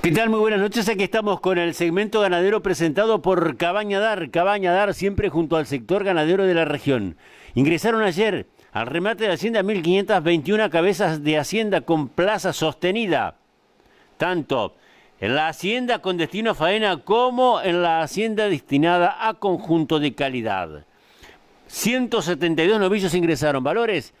¿Qué tal? Muy buenas noches. Aquí estamos con el segmento ganadero presentado por Cabaña Dar. Cabaña Dar siempre junto al sector ganadero de la región. Ingresaron ayer al remate de Hacienda 1.521 cabezas de Hacienda con plaza sostenida. Tanto en la Hacienda con destino a faena como en la Hacienda destinada a conjunto de calidad. 172 novillos ingresaron. Valores.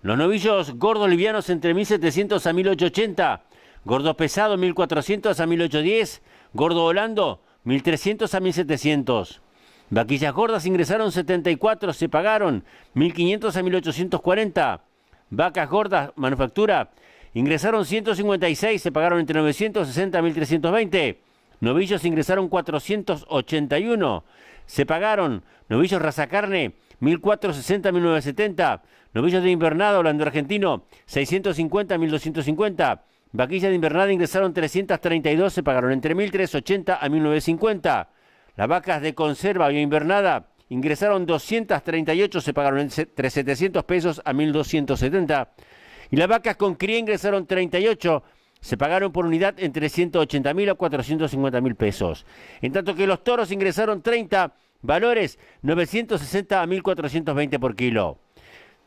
Los novillos gordos livianos entre 1.700 a 1.880 Gordo pesado, 1400 a 1810. Gordo holando, 1300 a 1700. Vaquillas gordas ingresaron 74, se pagaron 1500 a 1840. Vacas gordas, manufactura, ingresaron 156, se pagaron entre 960 a 1320. Novillos ingresaron 481, se pagaron. Novillos raza carne, 1460 a 1970. Novillos de invernado, holando argentino, 650 a 1250. Vaquillas de invernada ingresaron 332, se pagaron entre 1380 a 1950. Las vacas de conserva o invernada ingresaron 238, se pagaron entre 700 pesos a 1270. Y las vacas con cría ingresaron 38, se pagaron por unidad entre 180 mil a 450 mil pesos. En tanto que los toros ingresaron 30, valores 960 a 1420 por kilo.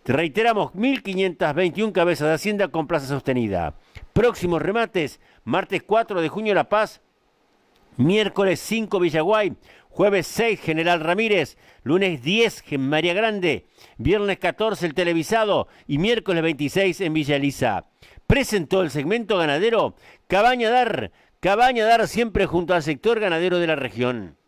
Reiteramos, 1.521 cabezas de Hacienda con plaza sostenida. Próximos remates, martes 4 de junio La Paz, miércoles 5 Villaguay, jueves 6 General Ramírez, lunes 10 María Grande, viernes 14 el televisado y miércoles 26 en Villa Elisa. Presentó el segmento ganadero Cabaña Dar, Cabaña Dar siempre junto al sector ganadero de la región.